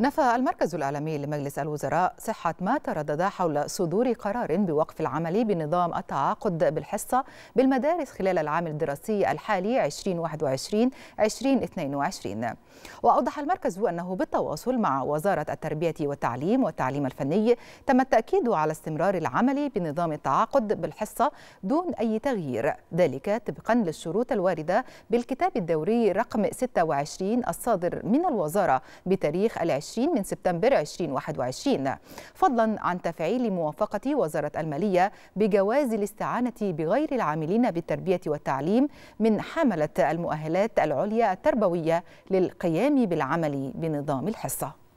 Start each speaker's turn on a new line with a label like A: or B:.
A: نفى المركز الإعلامي لمجلس الوزراء صحة ما تردد حول صدور قرار بوقف العمل بنظام التعاقد بالحصة بالمدارس خلال العام الدراسي الحالي 2021-2022 وأوضح المركز أنه بالتواصل مع وزارة التربية والتعليم والتعليم الفني تم التأكيد على استمرار العمل بنظام التعاقد بالحصة دون أي تغيير ذلك طبقا للشروط الواردة بالكتاب الدوري رقم 26 الصادر من الوزارة بتاريخ العشرين 20 من سبتمبر 2021 فضلا عن تفعيل موافقة وزارة المالية بجواز الاستعانة بغير العاملين بالتربية والتعليم من حملة المؤهلات العليا التربوية للقيام بالعمل بنظام الحصة